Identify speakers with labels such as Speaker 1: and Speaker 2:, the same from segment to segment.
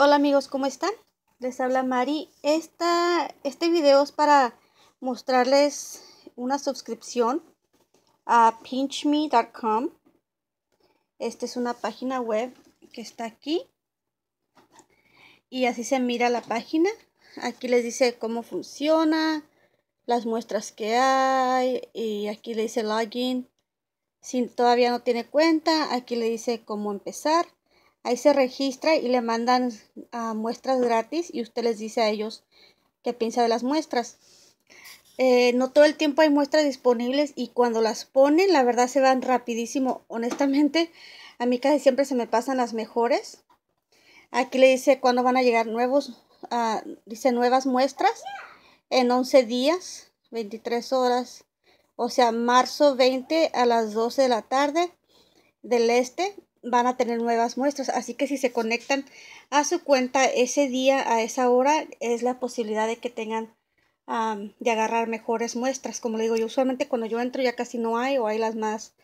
Speaker 1: Hola amigos, ¿cómo están? Les habla Mari. este video es para mostrarles una suscripción a pinchme.com. Esta es una página web que está aquí. Y así se mira la página. Aquí les dice cómo funciona, las muestras que hay. Y aquí le dice login. Si todavía no tiene cuenta, aquí le dice cómo empezar Ahí se registra y le mandan ah, muestras gratis y usted les dice a ellos qué piensa de las muestras. Eh, no todo el tiempo hay muestras disponibles y cuando las ponen, la verdad se van rapidísimo. Honestamente, a mí casi siempre se me pasan las mejores. Aquí le dice cuándo van a llegar nuevos, ah, dice nuevas muestras en 11 días, 23 horas. O sea, marzo 20 a las 12 de la tarde del este van a tener nuevas muestras. Así que si se conectan a su cuenta ese día, a esa hora, es la posibilidad de que tengan de agarrar mejores muestras. Como le digo, yo usualmente cuando yo entro ya casi no hay o hay las más,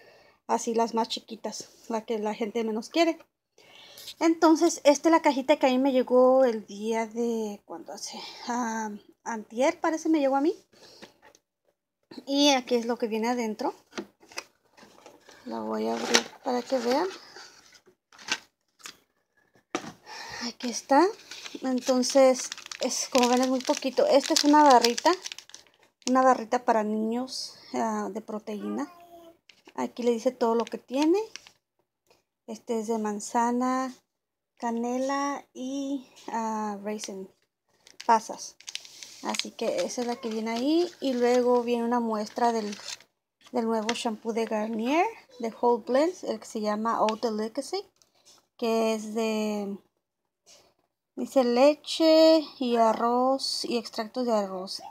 Speaker 1: así las más chiquitas, la que la gente menos quiere. Entonces, esta es la cajita que a mí me llegó el día de, cuando hace? a antier parece me llegó a mí. Y aquí es lo que viene adentro. La voy a abrir para que vean. aquí está entonces es como ven es muy poquito esta es una barrita una barrita para niños ah, de proteína aquí le dice todo lo que tiene este es de manzana canela y ah, raisin pasas así que esa es la que viene ahí y luego viene una muestra del, nuevo shampoo de Garnier de Whole Blends el que se llama Old Delicacy que es de Dice leche y arroz y extractos de arroz.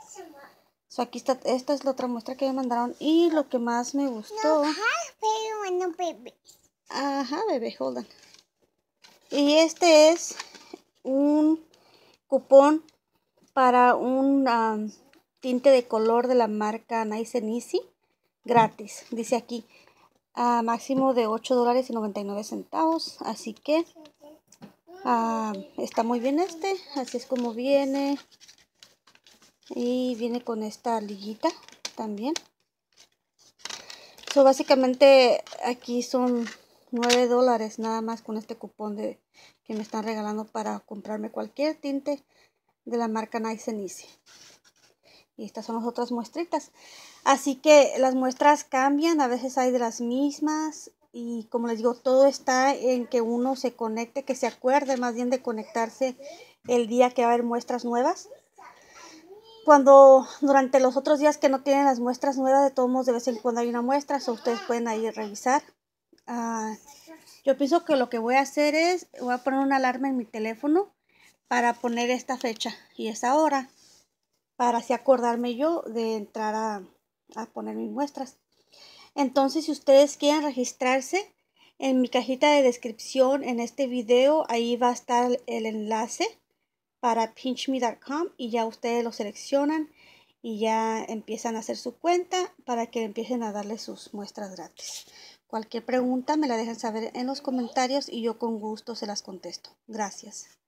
Speaker 1: aquí está, esta es la otra muestra que me mandaron. Y lo que más me gustó... Ajá, bebé, hold on. Y este es un cupón para un um, tinte de color de la marca Nice and Easy gratis. Dice aquí a máximo de 8 dólares y 99 centavos. Así que Ah, está muy bien este, así es como viene. Y viene con esta liguita también. So, básicamente aquí son 9 dólares nada más con este cupón de, que me están regalando para comprarme cualquier tinte de la marca Nice and Y estas son las otras muestritas. Así que las muestras cambian, a veces hay de las mismas, y como les digo, todo está en que uno se conecte, que se acuerde más bien de conectarse el día que va a haber muestras nuevas. Cuando durante los otros días que no tienen las muestras nuevas, de todos modos de vez en cuando hay una muestra, o ustedes pueden ahí revisar. Ah, yo pienso que lo que voy a hacer es, voy a poner una alarma en mi teléfono para poner esta fecha y esa hora, para así acordarme yo de entrar a, a poner mis muestras. Entonces, si ustedes quieren registrarse, en mi cajita de descripción en este video, ahí va a estar el enlace para pinchme.com y ya ustedes lo seleccionan y ya empiezan a hacer su cuenta para que empiecen a darle sus muestras gratis. Cualquier pregunta me la dejan saber en los comentarios y yo con gusto se las contesto. Gracias.